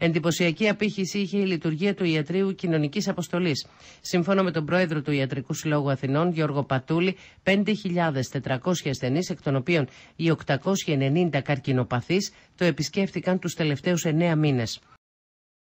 Εντυπωσιακή απήχηση είχε η λειτουργία του Ιατρίου Κοινωνικής Αποστολής. Σύμφωνα με τον πρόεδρο του Ιατρικού Συλλόγου Αθηνών, Γιώργο Πατούλη, 5.400 ασθενείς, εκ των οποίων οι 890 καρκινοπαθείς, το επισκέφτηκαν τους τελευταίους 9 μήνε.